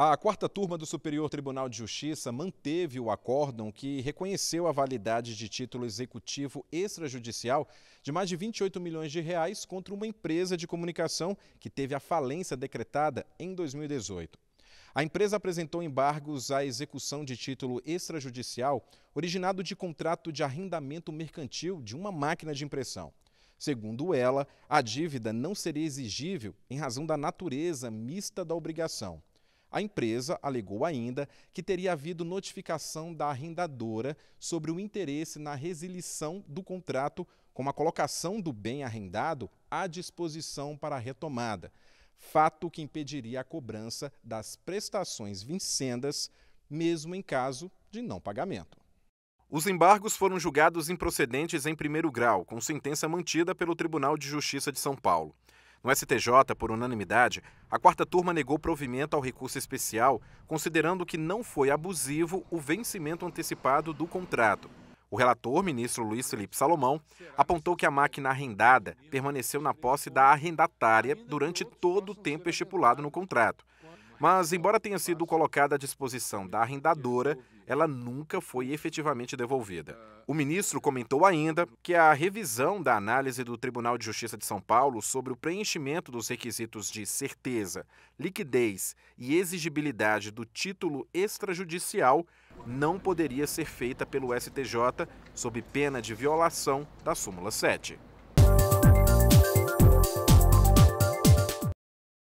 A quarta turma do Superior Tribunal de Justiça manteve o acórdão que reconheceu a validade de título executivo extrajudicial de mais de 28 milhões de reais contra uma empresa de comunicação que teve a falência decretada em 2018. A empresa apresentou embargos à execução de título extrajudicial originado de contrato de arrendamento mercantil de uma máquina de impressão. Segundo ela, a dívida não seria exigível em razão da natureza mista da obrigação. A empresa alegou ainda que teria havido notificação da arrendadora sobre o interesse na resilição do contrato com a colocação do bem arrendado à disposição para a retomada, fato que impediria a cobrança das prestações vincendas, mesmo em caso de não pagamento. Os embargos foram julgados improcedentes em primeiro grau, com sentença mantida pelo Tribunal de Justiça de São Paulo. No STJ, por unanimidade, a quarta turma negou provimento ao recurso especial, considerando que não foi abusivo o vencimento antecipado do contrato. O relator, ministro Luiz Felipe Salomão, apontou que a máquina arrendada permaneceu na posse da arrendatária durante todo o tempo estipulado no contrato. Mas, embora tenha sido colocada à disposição da arrendadora, ela nunca foi efetivamente devolvida. O ministro comentou ainda que a revisão da análise do Tribunal de Justiça de São Paulo sobre o preenchimento dos requisitos de certeza, liquidez e exigibilidade do título extrajudicial não poderia ser feita pelo STJ sob pena de violação da súmula 7.